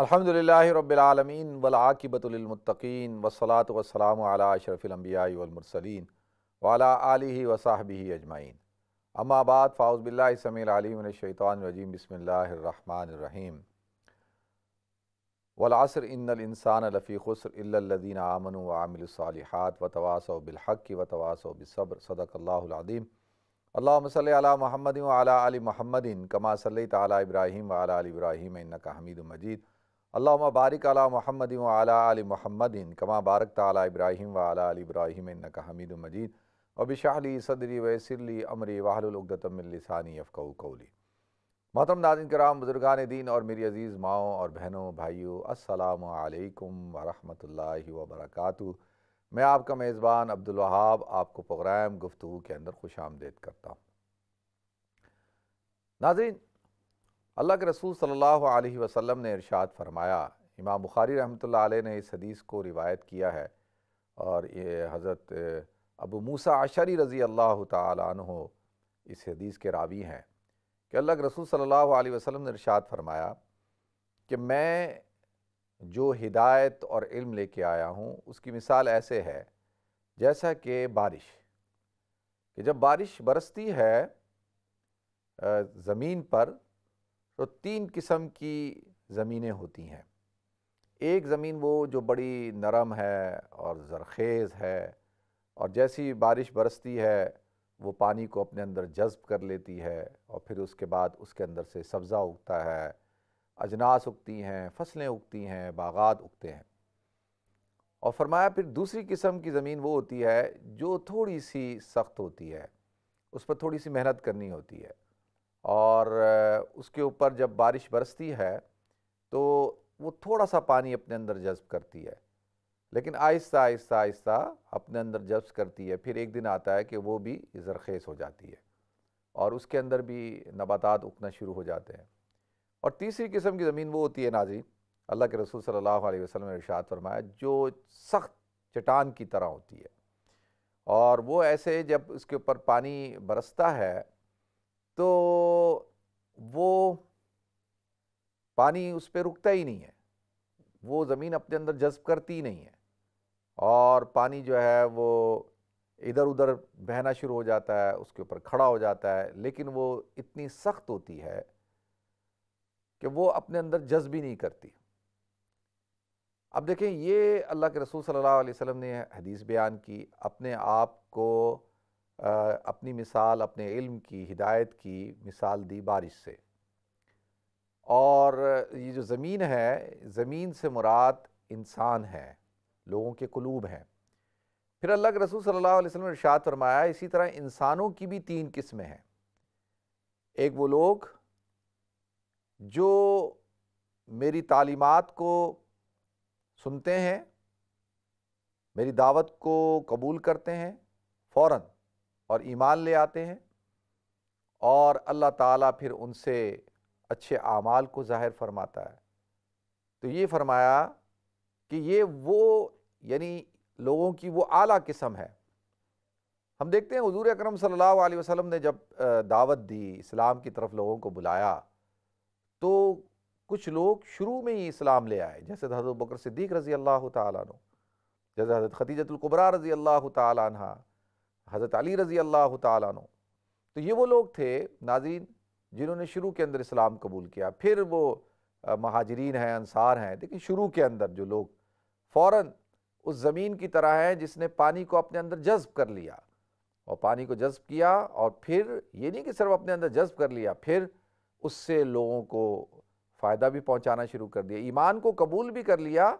الحمد لله رب العالمين والعاقبة للمتقين والصلاة والسلام على اشرف الأنبياء والمرسلين وعلى آله وصحبه أجمعين اما بعد فاؤز بالله سمیع العليم من الشيطان الرجيم بسم الله الرحمن الرحيم والعصر ان الانسان لفي خسر الا الذين آمنوا وعملوا الصالحات وتواصوا بالحق وتواصوا بالصبر صدق الله العظيم اللهم صل على محمد وعلى آل محمد كما صليت على إبراهيم وعلى آل إبراهيم إنك حميد مجيد अल्लाम बारिक अला महमद वाली महमदिन कमा बारक ताली इब्राहिम वाली इब्राहिम हमीद मजीद अबिशाहली सदरी वसरली अमरी वाहतमिलसानी अफ़ाऊ कौली मोहतम नाजिन कराम बुजुर्गान दीन और मेरी अज़ीज़ माओ और बहनों भाइयों असलकम वरहमल वबरक मैं आपका मेज़बान अब्दुलवहाब आपको प्रोग्राम गुफ्तु के अंदर खुश आमदेद करता हूँ नाज़िन अल्लाह के रसूल सल्लल्लाहु अलैहि वसल्लम ने इरशाद फरमाया इमाम बुखारी रहमतुल्लाह अलैह ने इस हदीस को रिवायत किया है और ये हज़रत अबू मूसा आशरी रज़ी अल्लाह तहो इस हदीस के रावी हैं कि अल्लाह के रसूल सल्लल्लाहु अलैहि वसल्लम ने इरशाद फरमाया कि मैं जो हिदायत और इल्म लेके आया हूँ उसकी मिसाल ऐसे है जैसा कि बारिश कि जब बारिश बरसती है ज़मीन पर तो तीन किस्म की ज़मीनें होती हैं एक ज़मीन वो जो बड़ी नरम है और ज़रखेज़ है और जैसी बारिश बरसती है वो पानी को अपने अंदर जज्ब कर लेती है और फिर उसके बाद उसके अंदर से सब्ज़ा उगता है अजनास उगती हैं फसलें उगती हैं बागात उगते हैं और फरमाया फिर दूसरी किस्म की ज़मीन वो होती है जो थोड़ी सी सख्त होती है उस पर थोड़ी सी मेहनत करनी होती है और उसके ऊपर जब बारिश बरसती है तो वो थोड़ा सा पानी अपने अंदर जज्ब करती है लेकिन आहिस्ता आहिस्ता आहिस्ता अपने अंदर जब्स करती है फिर एक दिन आता है कि वो भी ज़रखेज़ हो जाती है और उसके अंदर भी नबातात उगना शुरू हो जाते हैं और तीसरी किस्म की ज़मीन वो होती है नाजी अल्लाह के रसूल सल्लल्लाहु अलैहि वसल्लम ने इरशाद फरमाया जो सख्त चट्टान की तरह होती है और वो ऐसे जब उसके ऊपर पानी बरसता है तो वो पानी उस पर रुकता ही नहीं है वो ज़मीन अपने अंदर जज्ब करती ही नहीं है और पानी जो है वो इधर उधर बहना शुरू हो जाता है उसके ऊपर खड़ा हो जाता है लेकिन वो इतनी सख्त होती है कि वो अपने अंदर जज्ब ही नहीं करती अब देखें ये अल्लाह के रसूल सल्लल्लाहु अलैहि वसल्लम ने हदीस बयान की अपने आप को अपनी मिसाल अपने इल्म की हिदायत की मिसाल दी बारिश से और ये जो ज़मीन है ज़मीन से मुराद इंसान है लोगों के कलूब हैं फिर अल्लाह के रसूल सल्लल्लाहु अलैहि वसल्लम ने इरशाद फरमाया इसी तरह इंसानों की भी तीन किस्में हैं एक वो लोग जो मेरी तालीमात को सुनते हैं मेरी दावत को कबूल करते हैं फ़ौर और ईमान ले आते हैं और अल्लाह ताला फिर उनसे अच्छे आमाल को ज़ाहिर फरमाता है तो ये फरमाया कि ये वो यानी लोगों की वो आला किस्म है हम देखते हैं हजूर अक्रम सल्लल्लाहु अलैहि वसल्लम ने जब दावत दी इस्लाम की तरफ लोगों को बुलाया तो कुछ लोग शुरू में ही इस्लाम ले आए जैसे हज़रत बकर सिद्दीक रज़ी अल्लाह तैसे हज़रत खतीजतुल्कुबरा रज़ी अल्लाह तहा हज़रत अली रज़ी अल्लाह तु तो ये वो लोग थे नाजीन जिन्होंने शुरू के अंदर इस्लाम कबूल किया फिर वो महाजरीन हैं अनसार हैं लेकिन शुरू के अंदर जो लोग फ़ौर उस ज़मीन की तरह हैं जिसने पानी को अपने अंदर जज्ब कर लिया और पानी को जज्ब किया और फिर ये नहीं कि सिर्फ अपने अंदर जज्ब कर लिया फिर उससे लोगों को फ़ायदा भी पहुँचाना शुरू कर दिया ईमान को कबूल भी कर लिया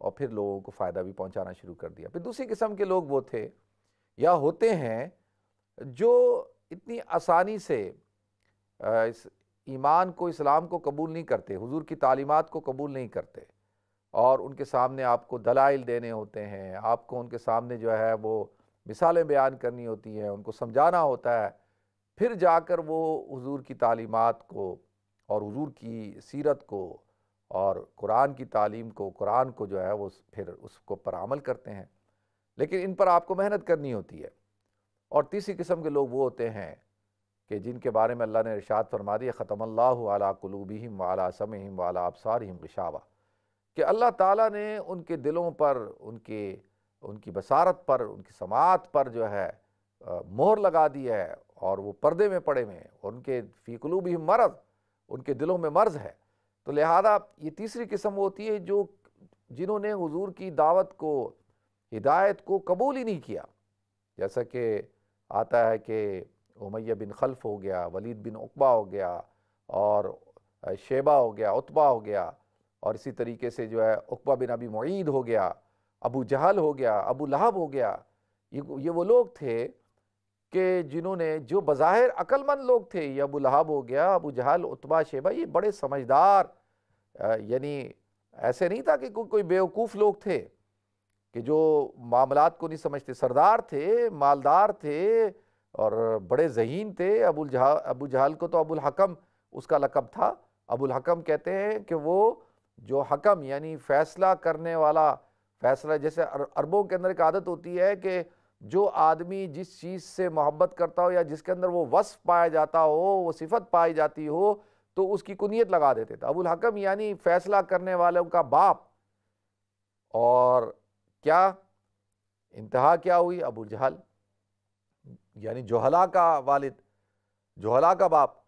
और फिर लोगों को फ़ायदा भी पहुँचाना शुरू कर दिया फिर दूसरी किस्म के लोग वो थे या होते हैं जो इतनी आसानी से इस ईमान को इस्लाम को कबूल नहीं करते हुजूर की तालीमात को कबूल नहीं करते और उनके सामने आपको दलाइल देने होते हैं आपको उनके सामने जो है वो मिसालें बयान करनी होती हैं उनको समझाना होता है फिर जाकर वो हुजूर की तालीमात को और हुजूर की सीरत को और कुरान की तालीम को कुरान को जो है वो फिर उसको परामल करते हैं लेकिन इन पर आपको मेहनत करनी होती है और तीसरी किस्म के लोग वो होते हैं कि जिनके बारे में अल्लाह ने इरशाद फरमा दिया ख़तमल्ला कलूबहम वाला समहम वाला हिम गशावा कि अल्लाह ताला ने उनके दिलों पर उनके उनकी बसारत पर उनकी समात पर जो है मोहर लगा दी है और वो पर्दे में पड़े हुए हैं उनके फ़ीकलूब ही उनके दिलों में मर्ज है तो लिहाजा ये तीसरी किस्म होती है जो जिन्होंने हजूर की दावत को हिदायत को कबूल ही नहीं किया जैसा कि आता है कि उमैया बिन खल्फ हो गया वलीद बिन उकबा हो गया और शेबा हो गया उतबा हो गया और इसी तरीके से जो है उकबा बिन अबी मईद हो गया अबू जहल हो गया अबू लहब हो गया ये ये वो लोग थे कि जिन्होंने जो बज़ाहिर अक्लमंद लोग थे ये अबू लहब हो गया अबू जहल उतबा शेबा ये बड़े समझदार यानी ऐसे नहीं था कि को, कोई बेवकूफ़ लोग थे कि जो मामलात को नहीं समझते सरदार थे मालदार थे और बड़े जहीन थे अबुल जहा अबू जहल को तो अबुल हकम उसका लकब था अबुल हकम कहते हैं कि वो जो हकम यानी फ़ैसला करने वाला फ़ैसला जैसे अरबों के अंदर एक आदत होती है कि जो आदमी जिस चीज़ से मोहब्बत करता हो या जिसके अंदर वो वस्फ पाया जाता हो वो सिफत पाई जाती हो तो उसकी कुनीत लगा देते थे अबुल हकम यानी फ़ैसला करने वालों का बाप और क्या इंतहा क्या हुई अबू जहल यानी जोहला का वालिद जोहला का बाप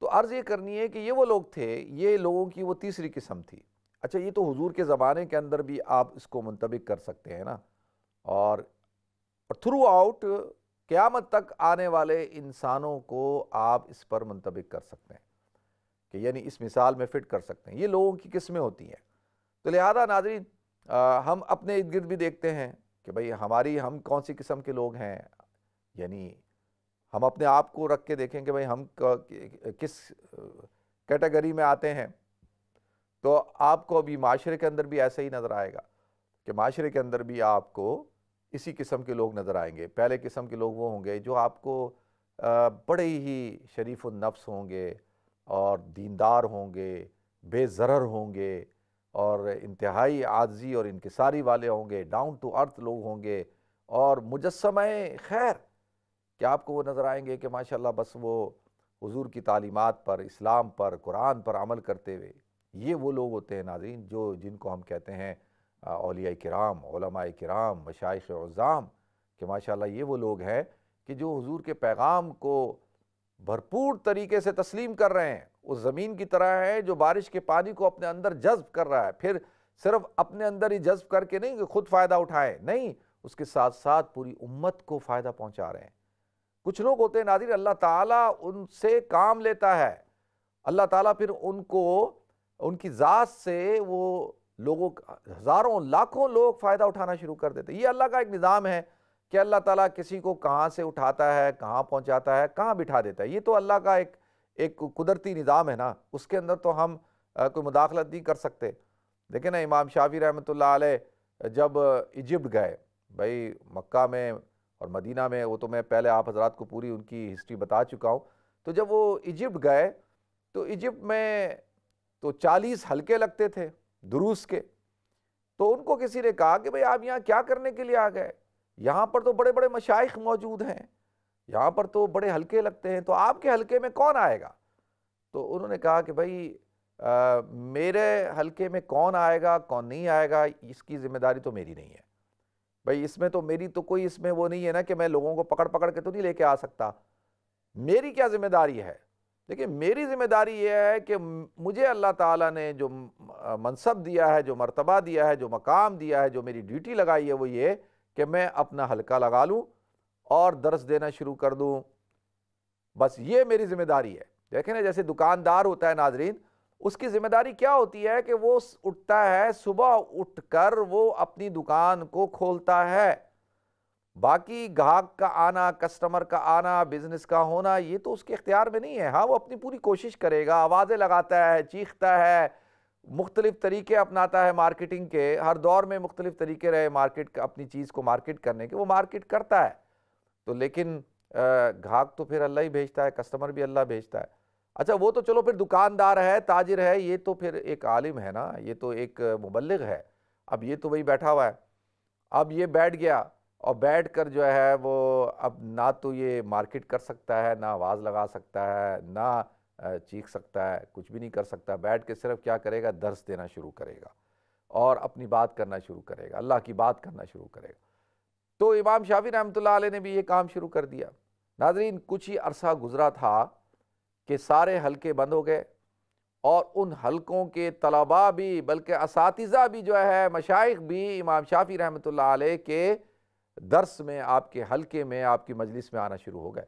तो अर्ज़ ये करनी है कि ये वो लोग थे ये लोगों की वो तीसरी किस्म थी अच्छा ये तो हुजूर के ज़माने के अंदर भी आप इसको मुंतबिक कर सकते हैं ना और थ्रू आउट क़्यामत तक आने वाले इंसानों को आप इस पर मुंतबिक कर सकते हैं कि यानी इस मिसाल में फ़िट कर सकते हैं ये लोगों की किस्में होती हैं तो लिहाजा नाजरीन आ, हम अपने इर्द गिर्द भी देखते हैं कि भाई हमारी हम कौन सी किस्म के लोग हैं यानी हम अपने आप को रख के देखें कि भाई हम किस कैटेगरी में आते हैं तो आपको अभी माशरे के अंदर भी ऐसा ही नज़र आएगा कि माशरे के अंदर भी आपको इसी किस्म के लोग नज़र आएंगे पहले किस्म के लोग वो होंगे जो आपको बड़े ही शरीफ नफ्स होंगे और दीनदार होंगे बेज़र होंगे और इंतहाई आजी और इनकसारी वाले होंगे डाउन टू अर्थ लोग होंगे और मुजस्म खैर कि आपको वो नज़र आएंगे कि माशाल्लाह बस वो हज़ूर की तालीमत पर इस्लाम पर कुरान पर अमल करते हुए ये वो लोग होते हैं नाजीन जो जिनको हम कहते हैं अलिया कराम कराम मशाइ उज़ाम कि माशाल्लाह ये वो लोग हैं कि जो हज़ूर के पैगाम को भरपूर तरीके से तस्लीम कर रहे हैं उस ज़मीन की तरह है जो बारिश के पानी को अपने अंदर जज्ब कर रहा है फिर सिर्फ अपने अंदर ही जज्ब करके नहीं कि खुद फ़ायदा उठाए नहीं उसके साथ साथ पूरी उम्मत को फ़ायदा पहुंचा रहे हैं कुछ लोग होते हैं नादिर अल्लाह ताला उनसे काम लेता है अल्लाह ताला फिर उनको उनकी ज़ात से वो लोगों हज़ारों लाखों लोग फ़ायदा उठाना शुरू कर देते ये अल्लाह का एक निज़ाम है कि अल्लाह ताला किसी को कहाँ से उठाता है कहाँ पहुँचाता है कहाँ बिठा देता है ये तो अल्लाह का एक एक कुदरती निज़ाम है ना उसके अंदर तो हम कोई मुदाखलत नहीं कर सकते देखें ना इमाम शाफी रहमत जब इजिप्ट गए भाई मक्का में और मदीना में वो तो मैं पहले आप हजरात को पूरी उनकी हिस्ट्री बता चुका हूँ तो जब वो इजिप्ट गए तो इजिप्ट में तो चालीस हल्के लगते थे दुरूस के तो उनको किसी ने कहा कि भाई आप यहाँ क्या करने के लिए आ गए यहाँ पर तो बड़े बड़े मशाइ मौजूद हैं यहाँ पर तो बड़े हल्के लगते हैं तो आपके हल्के में कौन आएगा तो उन्होंने कहा कि भाई आ, मेरे हल्के में कौन आएगा कौन नहीं आएगा इसकी ज़िम्मेदारी तो मेरी नहीं है भाई इसमें तो मेरी तो कोई इसमें वो नहीं है ना कि मैं लोगों को पकड़ पकड़ के तो नहीं लेके आ सकता मेरी क्या ज़िम्मेदारी है देखिए मेरी ज़िम्मेदारी यह है कि मुझे अल्लाह ताला ने जो मनसब दिया है जो मर्तबा दिया है जो मकाम दिया है जो मेरी ड्यूटी लगाई है वो ये कि मैं अपना हल्का लगा लूँ और दर्ज देना शुरू कर दूँ बस ये मेरी ज़िम्मेदारी है देखें ना जैसे दुकानदार होता है नाजरीन उसकी ज़िम्मेदारी क्या होती है कि वो उठता है सुबह उठकर वो अपनी दुकान को खोलता है बाकी ग्राहक का आना कस्टमर का आना बिज़नेस का होना ये तो उसके इख्तियार में नहीं है हाँ वो अपनी पूरी कोशिश करेगा आवाज़ें लगाता है चीखता है मुख्तलिफ तरीके अपनाता है मार्केटिंग के हर दौर में मुख्तलिफ तरीके रहे मार्केट अपनी चीज़ को मार्केट करने के वो मार्केट करता है तो लेकिन घाक तो फिर अल्लाह ही भेजता है कस्टमर भी अल्लाह भेजता है अच्छा वो तो चलो फिर दुकानदार है ताजिर है ये तो फिर एक आलिम है ना ये तो एक मुबलग है अब ये तो वही बैठा हुआ है अब ये बैठ गया और बैठ कर जो है वो अब ना तो ये मार्केट कर सकता है ना आवाज़ लगा सकता है ना चीख सकता है कुछ भी नहीं कर सकता बैठ के सिर्फ क्या करेगा दर्स देना शुरू करेगा और अपनी बात करना शुरू करेगा अल्लाह की बात करना शुरू करेगा तो इमाम शाफी रहमत ने भी ये काम शुरू कर दिया नाजरीन कुछ ही अरसा गुज़रा था कि सारे हलके बंद हो गए और उन हलकों के तलबा भी बल्कि इस भी जो है मशाइ भी इमाम शाफी रहमत के दर्स में आपके हलके में आपकी मजलिस में आना शुरू हो गए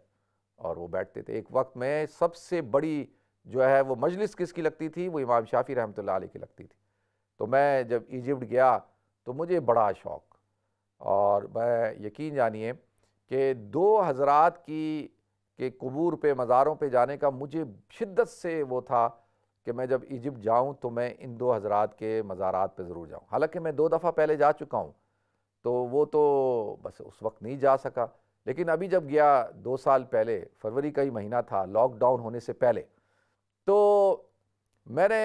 और वो बैठते थे एक वक्त में सबसे बड़ी जो है वो मजलिस किसकी लगती थी वो इमाम शाफी रहमत ला की लगती थी तो मैं जब इजिप्ट गया तो मुझे बड़ा शौक़ और मैं यकीन जानिए कि दो हजरात की के कबूर पे मज़ारों पे जाने का मुझे शिद्दत से वो था कि मैं जब इजिप्ट जाऊँ तो मैं इन दो हजरात के मज़ारात पे ज़रूर जाऊँ हालांकि मैं दो दफ़ा पहले जा चुका हूँ तो वो तो बस उस वक्त नहीं जा सका लेकिन अभी जब गया दो साल पहले फरवरी का ही महीना था लॉकडाउन होने से पहले तो मैंने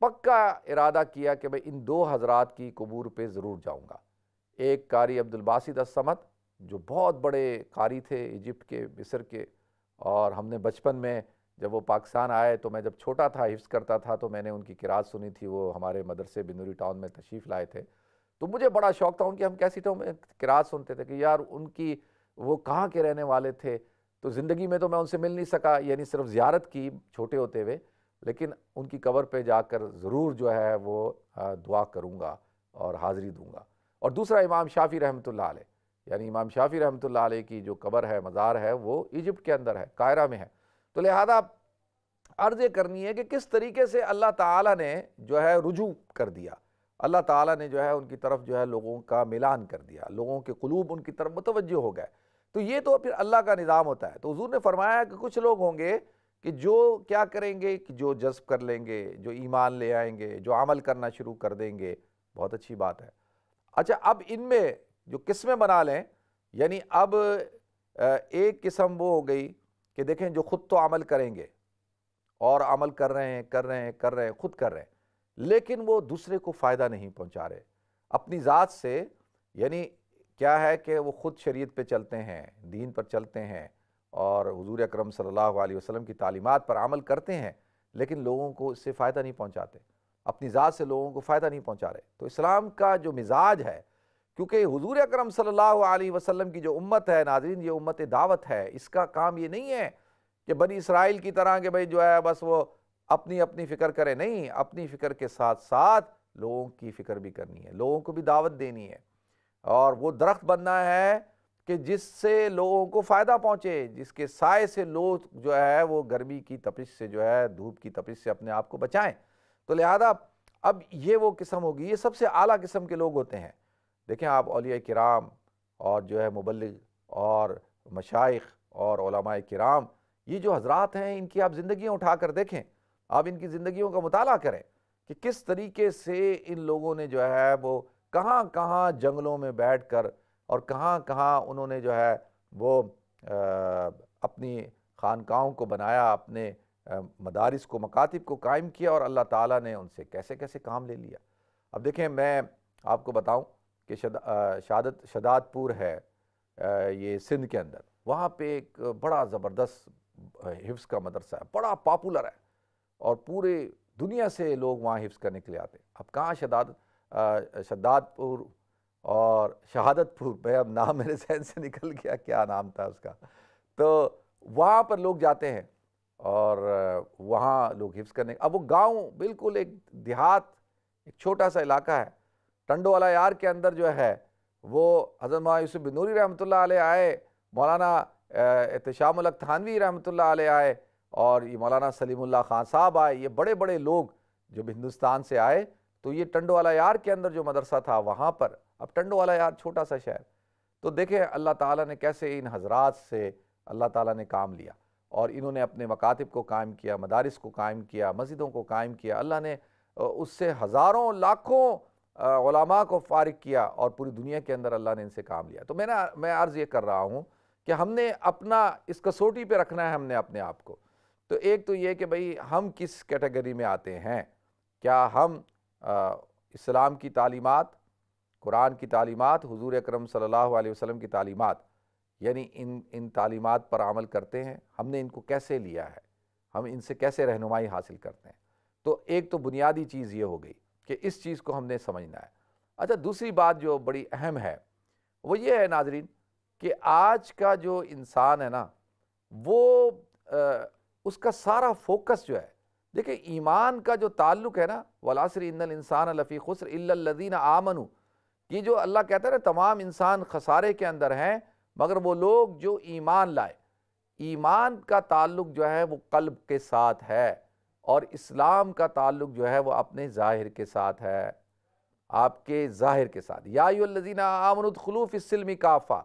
पक्का इरादा किया कि मैं इन दो हजरात की कबूर पे ज़रूर जाऊंगा एक कारी अब्दुल असमत जो बहुत बड़े कारी थे इजिप्ट के मिस्र के और हमने बचपन में जब वो पाकिस्तान आए तो मैं जब छोटा था हिफ्स करता था तो मैंने उनकी किरात सुनी थी वो हमारे मदरसे बिंदुरी टाउन में तशरीफ़ लाए थे तो मुझे बड़ा शौक था उनकी हम कैसी में किरात सुनते थे कि यार उनकी वो कहाँ के रहने वाले थे तो ज़िंदगी में तो मैं उनसे मिल नहीं सका यानी सिर्फ ज़्यारत की छोटे होते हुए लेकिन उनकी कबर पे जाकर ज़रूर जो है वो दुआ करूँगा और हाज़िरी दूँगा और दूसरा इमाम शाफ़ी रहमत यानी इमाम शाफ़ी रहमत की जो कबर है मज़ार है वो इजिप्ट के अंदर है कायरा में है तो लिहाजा अर्ज़ ये करनी है कि किस तरीके से अल्लाह ताला ने जो है रुजू कर दिया अल्लाह ताला ने जो है उनकी तरफ जो है लोगों का मिलान कर दिया लोगों के कलूब उनकी तरफ मुतवजह हो गए तो ये तो फिर अल्लाह का निज़ाम होता है तो हजूर ने फरमाया कि कुछ लोग होंगे कि जो क्या करेंगे कि जो जज्ब कर लेंगे जो ईमान ले आएंगे जो अमल करना शुरू कर देंगे बहुत अच्छी बात है अच्छा अब इनमें जो किस्में बना लें यानी अब एक किस्म वो हो गई कि देखें जो ख़ुद तो अमल करेंगे और अमल कर रहे हैं कर रहे हैं कर रहे हैं ख़ुद कर रहे हैं लेकिन वो दूसरे को फ़ायदा नहीं पहुंचा रहे अपनी ज़ात से यानी क्या है कि वो ख़ुद शरीयत पे चलते हैं दीन पर चलते हैं और हजूर अक्रम सल्ला वसम की तालीमत पर अमल करते हैं लेकिन लोगों को इससे फ़ायदा नहीं पहुँचाते अपनी ज़ात से लोगों को फ़ायदा नहीं पहुँचा रहे तो इस्लाम का जो मिजाज है क्योंकि हजूर अक्रम सल्ला वसम की जो उम्मत है नाजरीन ये उम्मत दावत है इसका काम ये नहीं है कि बनी इसराइल की तरह के भाई जो है बस वो अपनी अपनी फ़िक्र करें नहीं अपनी फ़िक्र के साथ साथ लोगों की फ़िक्र भी करनी है लोगों को भी दावत देनी है और वो दरख्त बनना है कि जिससे लोगों को फ़ायदा पहुँचे जिसके साय से लोग जो है वो गर्मी की तपिश से जो है धूप की तपिश से अपने आप को बचाएं तो लिहाजा अब ये वो किस्म होगी ये सबसे अली किस्म के लोग होते हैं देखें आप अलिया कराम और जो है मुबल और मशाइ और कराम ये जो हजरात हैं इनकी आप ज़िंदगी उठा कर देखें आप इनकी ज़िंदगी का मताल करें कि किस तरीके से इन लोगों ने जो है वो कहाँ कहाँ जंगलों में बैठकर और कहाँ कहाँ उन्होंने जो है वो अपनी खानकाओं को बनाया अपने मदारस मदारिस को मकातब को कायम किया और अल्लाह ताला ने उनसे कैसे कैसे काम ले लिया अब देखें मैं आपको बताऊं कि शादत शदातपुर है ये सिंध के अंदर वहाँ पे एक बड़ा ज़बरदस्त हिफ्स का मदरसा है बड़ा पॉपुलर है और पूरे दुनिया से लोग वहाँ हिफ्स करने के लिए आते हैं अब कहाँ शदादत शद्दातपुर और शहादतपुर मैं अब नाम मेरे सहन से निकल गया क्या नाम था उसका तो वहाँ पर लोग जाते हैं और वहाँ लोग हिफ्स करने अब वो गांव बिल्कुल एक देहात एक छोटा सा इलाका है टंडो वाला यार के अंदर जो है वो हजरत मौलाना यूसुफ बिन नूरी रहमतुल्लाह आए मौलाना एहतशामलक थानवी रहमतुल्लाह आए और ये मौलाना सलीमुल्ला खान साहब आए ये बड़े बड़े लोग जो हिंदुस्तान से आए तो ये टंडोवाला यार के अंदर जो मदरसा था वहाँ पर अब टंडोवाला यार छोटा सा शहर तो देखें अल्लाह ताला ने कैसे इन हजरात से अल्लाह ताला ने काम लिया और इन्होंने अपने मकातब को कायम किया मदारस को कायम किया मस्जिदों को कायम किया अल्लाह ने उससे हज़ारों लाखों ओलामा को फारिग किया और पूरी दुनिया के अंदर अल्लाह ने इनसे काम लिया तो मैंने मैं अर्ज़ ये कर रहा हूँ कि हमने अपना इस कसोटी पे रखना है हमने अपने आप को तो एक तो ये कि भाई हम किस कैटेगरी में आते हैं क्या हम इस्लाम की तालीमात कुरान की तालीमत हुजूर अकरम सल्लल्लाहु अलैहि वसल्लम की तालीमत यानी इन इन तालीमात पर अमल करते हैं हमने इनको कैसे लिया है हम इनसे कैसे रहनुमाई हासिल करते हैं तो एक तो बुनियादी चीज़ ये हो गई कि इस चीज़ को हमने समझना है अच्छा दूसरी बात जो बड़ी अहम है वो ये है नाजरीन कि आज का जो इंसान है ना वो आ, उसका सारा फोकस जो है देखिए ईमान का जो ताल्लुक है ना वलासर इंदल इंसान लफ़ी खुसर इल्लदीन आमनु ये जो अल्लाह कहता है ना तमाम इंसान खसारे के अंदर हैं मगर वो लोग जो ईमान लाए ईमान का ताल्लुक जो है वो कल्ब के साथ है और इस्लाम का ताल्लुक जो है वो अपने ज़ाहिर के साथ है आपके ज़ाहिर के साथ आमन खलूफ इसलमी काफ़ा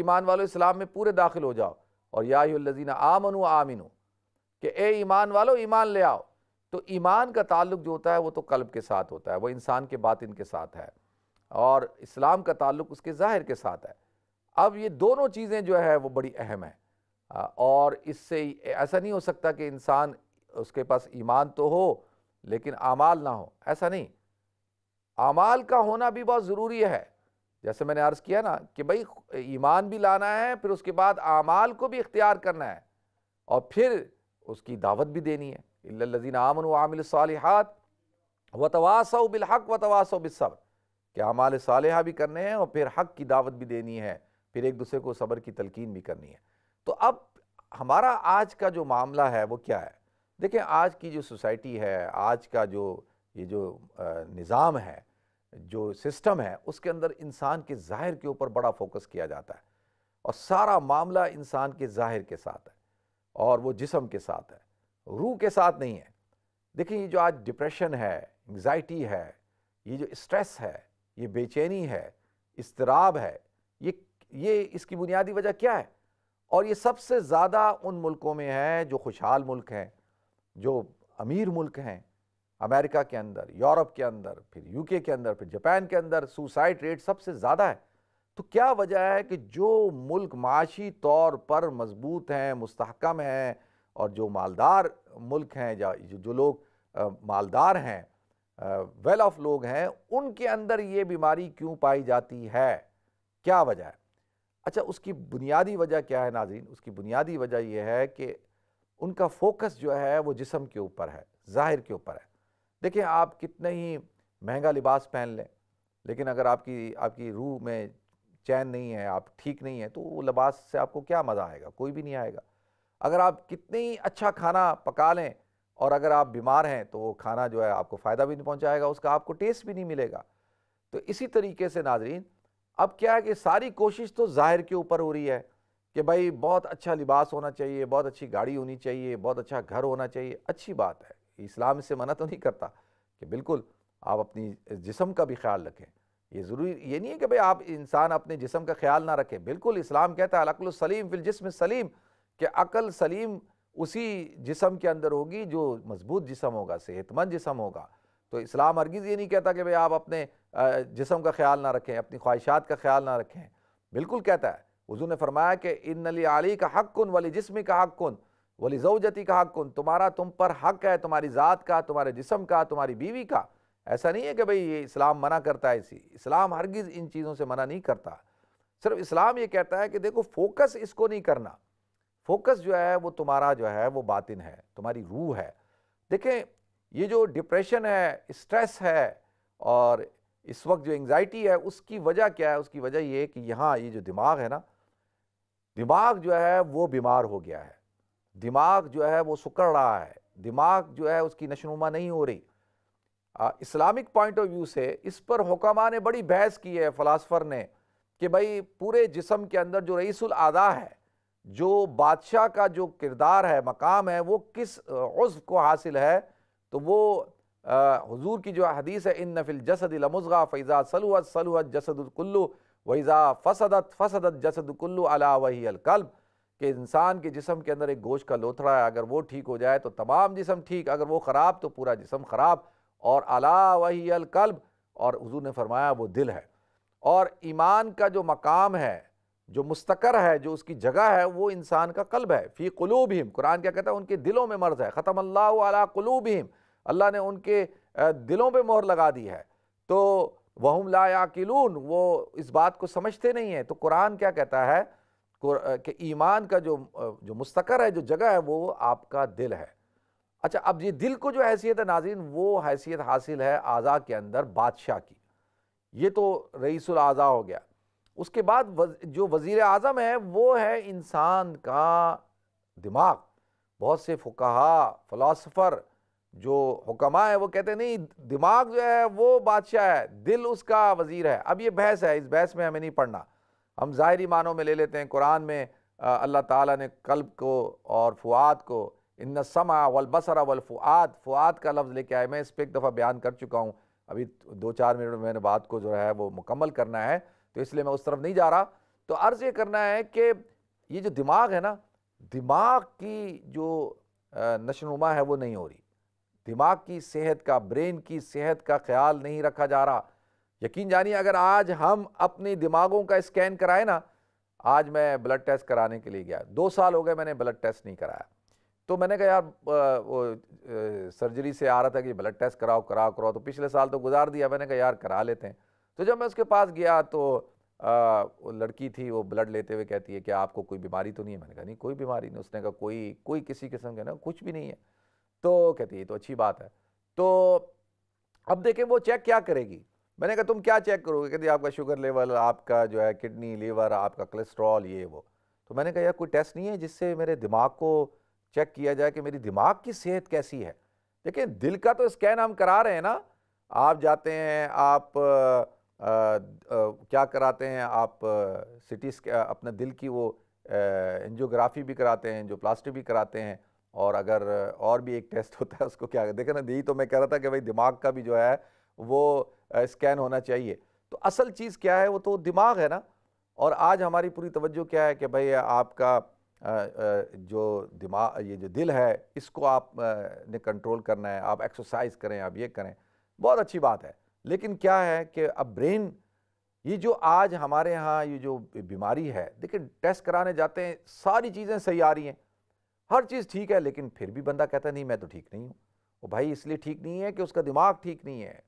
ईमान वालो इस्लाम में पूरे दाखिल हो जाओ और याजीन आमनु आमिनु कि ए ईमान वालो ईमान ले आओ तो ईमान का ताल्लुक जो होता है वो तो कल्ब के साथ होता है वो इंसान के बातिन के साथ है और इस्लाम का ताल्लुक उसके ज़ाहिर के साथ है अब ये दोनों चीज़ें जो है वो बड़ी अहम है और इससे ऐसा नहीं हो सकता कि इंसान उसके पास ईमान तो हो लेकिन आमाल ना हो ऐसा नहीं आमाल का होना भी बहुत ज़रूरी है जैसे मैंने अर्ज़ किया ना कि भाई ईमान भी लाना है फिर उसके बाद आमाल को भी इख्तियार करना है और फिर उसकी दावत भी देनी है इल्लजीन आमन आमिल सालिहात व तवासो बिलहक व तवासो बिसब्र कि आमाल सालिहा भी करने हैं और फिर हक की दावत भी देनी है फिर एक दूसरे को सब्र की तलकीन भी करनी है तो अब हमारा आज का जो मामला है वो क्या है देखें आज की जो सोसाइटी है आज का जो ये जो निज़ाम है जो सिस्टम है उसके अंदर इंसान के ज़ाहिर के ऊपर बड़ा फोकस किया जाता है और सारा मामला इंसान के ज़ाहिर के साथ है और वो जिसम के साथ है रूह के साथ नहीं है देखिए ये जो आज डिप्रेशन है एंग्जाइटी है ये जो स्ट्रेस है ये बेचैनी है इसतराब है ये ये इसकी बुनियादी वजह क्या है और ये सबसे ज़्यादा उन मुल्कों में है जो खुशहाल मुल्क हैं जो अमीर मुल्क हैं अमेरिका के अंदर यूरोप के अंदर फिर यूके के अंदर फिर जापान के अंदर सुसाइड रेट सबसे ज़्यादा है तो क्या वजह है कि जो मुल्क माशी तौर पर मजबूत हैं मुस्तकम हैं और जो मालदार मुल्क हैं या जो लोग मालदार हैं वेल ऑफ लोग हैं उनके अंदर ये बीमारी क्यों पाई जाती है क्या वजह है अच्छा उसकी बुनियादी वजह क्या है नाजीन उसकी बुनियादी वजह यह है कि उनका फोकस जो है वो जिसम के ऊपर है ज़ाहिर के ऊपर है देखिए आप कितने ही महंगा लिबास पहन लें लेकिन अगर आपकी आपकी रूह में चैन नहीं है आप ठीक नहीं है तो वो लिबास से आपको क्या मज़ा आएगा कोई भी नहीं आएगा अगर आप कितने ही अच्छा खाना पका लें और अगर आप बीमार हैं तो वो खाना जो है आपको फ़ायदा भी नहीं पहुंचाएगा उसका आपको टेस्ट भी नहीं मिलेगा तो इसी तरीके से नाजरीन अब क्या है कि सारी कोशिश तो ज़ाहिर के ऊपर हो रही है कि भाई बहुत अच्छा लिबास होना चाहिए बहुत अच्छी गाड़ी होनी चाहिए बहुत अच्छा घर होना चाहिए अच्छी बात है इस्लाम इससे मना तो नहीं करता कि बिल्कुल आप अपनी जिसम का भी ख्याल रखें ये ज़रूरी ये नहीं है कि भाई आप इंसान अपने जिसम का ख्याल ना रखें बिल्कुल इस्लाम कहता है अकल सलीम फिल जिसम सलीम कि अकल सलीम उसी जिसम के अंदर होगी जो मजबूत जिसम होगा सेहतमंद जिसम होगा तो इस्लाम हरगिज़ ये नहीं कहता कि भाई आप अपने जिसम का ख्याल ना रखें अपनी ख्वाहिशात का ख्याल ना रखें बिल्कुल कहता है वजू ने फरमाया कि इन नली आली का हक कन वाली जिसम का हक कन वाली जऊजती का हक कन तुम्हारा तुम पर हक है तुम्हारी ज़ात का तुम्हारे जिसम का तुम्हारी बीवी का ऐसा नहीं है कि भाई ये इस्लाम मना करता है इसी इस्लाम हरगिज़ इन चीज़ों से मना नहीं करता सिर्फ इस्लाम ये कहता है कि देखो फोकस इसको नहीं करना फोकस जो है वो तुम्हारा जो है वो बातिन है तुम्हारी रूह है देखें ये जो डिप्रेशन है स्ट्रेस है और इस वक्त जो एंग्जाइटी है उसकी वजह क्या है उसकी वजह ये कि यहाँ ये जो दिमाग है ना दिमाग जो है वो बीमार हो गया है दिमाग जो है वो सुकड़ रहा है दिमाग जो है उसकी नशनुमा नहीं हो रही इस्लामिक पॉइंट ऑफ व्यू से इस पर हुक्मा ने बड़ी बहस की है फ़लासफ़र ने कि भाई पूरे जिसम के अंदर जो रईसुल आदा है जो बादशाह का जो किरदार है मकाम है वो किस उज्व को हासिल है तो वो हजूर की जो हदीस है इन नफिल जसदमज़ा फ़ैज़ा सलूत सलूत जसदुल्कुल्लू वैज़ा फ़सदत फ़सदत जसदुल्कुल्लू अला वही अलकल्ब के इंसान के जिसम के अंदर एक गोश का लोथड़ा है अगर वो ठीक हो जाए तो तमाम जिसम ठीक अगर वो ख़राब तो पूरा जिसम ख़राब और अला वही अलकल्ब और हजू ने फरमाया वो दिल है और ईमान का जो मकाम है जो मुस्तकर है जो उसकी जगह है वो इंसान का कल्ब है फ़ी कलूब हिम कुरान क्या कहता है उनके दिलों में मर्ज है ख़त्म अल्लाह अला कलूब हिम अल्लाह ने उनके दिलों पर मोहर लगा दी है तो वहम लाकिलून वो इस बात को समझते नहीं हैं तो कुरान क्या कहता है कि ईमान का जो जो मुस्तकर है जो जगह है वो आपका दिल है अच्छा अब ये दिल को जो हैसियत है नाजीन वो हैसियत हासिल है आज़ा के अंदर बादशाह की ये तो रईस आज़ा हो गया उसके बाद वज, जो वज़ी अजम है वो है इंसान का दिमाग बहुत से फुकाहा फ़लासफ़र जो हुक्मा है वो कहते नहीं दिमाग जो है वो बादशाह है दिल उसका वज़ीर है अब ये बहस है इस बहस में हमें नहीं पढ़ना हम ज़ाहरी मानों में ले लेते हैं कुरान में अल्लाह ताला ने कल्ब को और फुआत को इन न समा वल बसरा वल फुआद फुआद का लफ्ज़ लेके आए मैं इस पर एक दफ़ा बयान कर चुका हूँ अभी दो चार मिनट में मैंने बात को जो है वो मुकम्मल करना है तो इसलिए मैं उस तरफ नहीं जा रहा तो अर्ज़ ये करना है कि ये जो दिमाग है ना दिमाग की जो नशनुमा है वो नहीं हो रही दिमाग की सेहत का ब्रेन की सेहत का ख्याल नहीं रखा जा रहा यकीन जानिए अगर आज हम अपने दिमागों का स्कैन कराए ना आज मैं ब्लड टेस्ट कराने के लिए गया दो साल हो गए मैंने ब्लड टेस्ट नहीं कराया तो मैंने कहा यार वो सर्जरी से आ रहा था कि ब्लड टेस्ट कराओ कराओ कराओ तो पिछले साल तो गुजार दिया मैंने कहा यार करा लेते हैं तो जब मैं उसके पास गया तो आ, लड़की थी वो ब्लड लेते हुए कहती है कि आपको कोई बीमारी तो नहीं है मैंने कहा नहीं कोई बीमारी नहीं उसने कहा कोई कोई किसी किस्म का ना कुछ भी नहीं है तो कहती है तो अच्छी बात है तो अब देखें वो चेक क्या करेगी मैंने कहा तुम क्या चेक करोगे कहती आपका शुगर लेवल आपका जो है किडनी लीवर आपका कोलेस्ट्रॉल ये वो तो मैंने कहा यार कोई टेस्ट नहीं है जिससे मेरे दिमाग को चेक किया जाए कि मेरी दिमाग की सेहत कैसी है देखिए दिल का तो स्कैन हम करा रहे हैं ना आप जाते हैं आप आ, आ, क्या कराते हैं आप सिटी अपने दिल की वो एंजियोग्राफी भी कराते हैं जो प्लास्टिक भी कराते हैं और अगर और भी एक टेस्ट होता है उसको क्या देखे ना यही तो मैं कह रहा था कि भाई दिमाग का भी जो है वो स्कैन होना चाहिए तो असल चीज़ क्या है वो तो दिमाग है ना और आज हमारी पूरी तवज्जो क्या है कि भाई आपका जो दिमाग ये जो दिल है इसको आप ने कंट्रोल करना है आप एक्सरसाइज करें आप ये करें बहुत अच्छी बात है लेकिन क्या है कि अब ब्रेन ये जो आज हमारे यहाँ ये जो बीमारी है देखिए टेस्ट कराने जाते हैं सारी चीज़ें सही आ रही हैं हर चीज़ ठीक है लेकिन फिर भी बंदा कहता नहीं मैं तो ठीक नहीं हूँ वो भाई इसलिए ठीक नहीं है कि उसका दिमाग ठीक नहीं है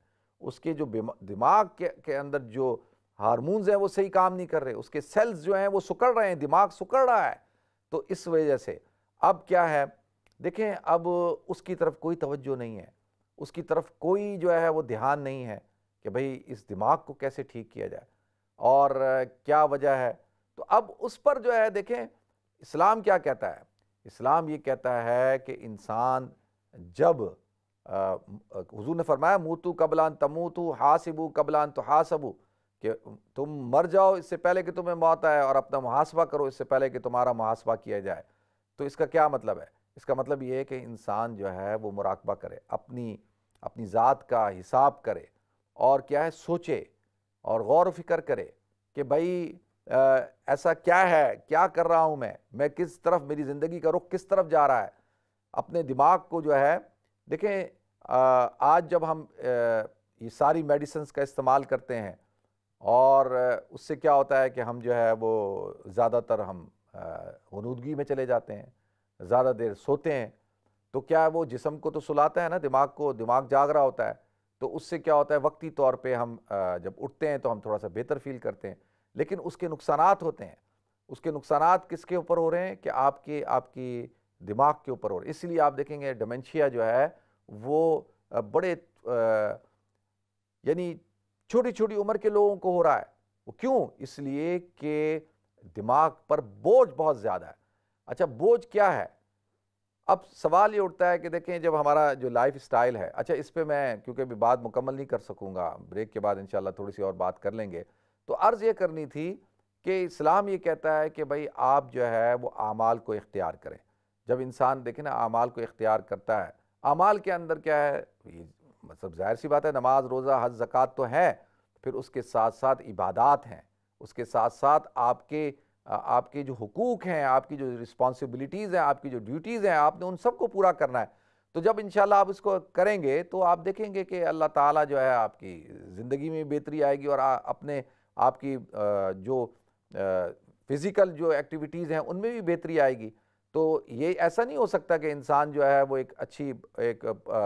उसके जो दिमाग के, के अंदर जो हारमोन्स हैं वो सही काम नहीं कर रहे उसके सेल्स जो हैं वो सुकड़ रहे हैं दिमाग सुकड़ रहा है तो इस वजह से अब क्या है देखें अब उसकी तरफ कोई तवज्जो नहीं है उसकी तरफ कोई जो है वो ध्यान नहीं है कि भाई इस दिमाग को कैसे ठीक किया जाए और क्या वजह है तो अब उस पर जो है देखें इस्लाम क्या कहता है इस्लाम ये कहता है कि इंसान जब हजू ने फरमाया मूतू कबलान तमूतू हासिबू कबलान तो हासबू कि तुम मर जाओ इससे पहले कि तुम्हें मौत आए और अपना मुहासबा करो इससे पहले कि तुम्हारा मुहासबा किया जाए तो इसका क्या मतलब है इसका मतलब ये है कि इंसान जो है वो मुराकबा करे अपनी अपनी ज़ात का हिसाब करे और क्या है सोचे और गौर फिक्र करे कि भाई आ, ऐसा क्या है क्या कर रहा हूँ मैं मैं किस तरफ मेरी ज़िंदगी का रुख किस तरफ जा रहा है अपने दिमाग को जो है देखें आ, आज जब हम आ, ये सारी मेडिसन्स का इस्तेमाल करते हैं और उससे क्या होता है कि हम जो है वो ज़्यादातर हम वनूदगी में चले जाते हैं ज़्यादा देर सोते हैं तो क्या है वो जिसम को तो सुलाता है ना दिमाग को दिमाग जाग रहा होता है तो उससे क्या होता है वक्ती तौर पे हम जब उठते हैं तो हम थोड़ा सा बेहतर फील करते हैं लेकिन उसके नुकसान होते हैं उसके नुकसान किसके ऊपर हो रहे हैं कि आपके आपकी दिमाग के ऊपर हो रहे इसलिए आप देखेंगे डमेंशिया जो है वो बड़े यानी छोटी छोटी उम्र के लोगों को हो रहा है वो क्यों इसलिए कि दिमाग पर बोझ बहुत ज़्यादा है अच्छा बोझ क्या है अब सवाल ये उठता है कि देखें जब हमारा जो लाइफ स्टाइल है अच्छा इस पर मैं क्योंकि अभी बात मुकम्मल नहीं कर सकूँगा ब्रेक के बाद इन थोड़ी सी और बात कर लेंगे तो अर्ज़ ये करनी थी कि इस्लाम ये कहता है कि भाई आप जो है वो आमाल को इख्तियार करें जब इंसान देखें ना आमाल को इख्तियार करता है आमाल के अंदर क्या है मतलब जाहिर सी बात है नमाज रोज़ा हज ज़क़़त तो है फिर उसके साथ साथ इबादत हैं उसके साथ साथ आपके आपके जो हकूक़ हैं आपकी जो रिस्पॉन्सिबिलिटीज़ हैं आपकी जो ड्यूटीज़ हैं आपने उन सबको पूरा करना है तो जब इन आप इसको करेंगे तो आप देखेंगे कि अल्लाह ताला जो है आपकी ज़िंदगी में बेहतरी आएगी और अपने आपकी जो फ़िज़िकल जो एक्टिविटीज़ हैं उनमें भी बेहतरी आएगी तो ये ऐसा नहीं हो सकता कि इंसान जो है वो एक अच्छी एक आ,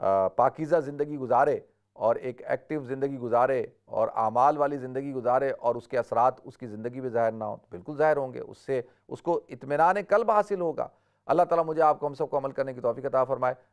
पाकिज़ा ज़िंदगी गुजारे और एक एक्टिव ज़िंदगी गुजारे और आमाल वाली ज़िंदगी गुजारे और उसके असरात उसकी ज़िंदगी में ज़ाहिर ना हो तो बिल्कुल ज़ाहिर होंगे उससे उसको इतमान कल्ब हासिल होगा अल्लाह ताला मुझे आपको हम सबको अमल करने की तोफ़ी अता फरमाए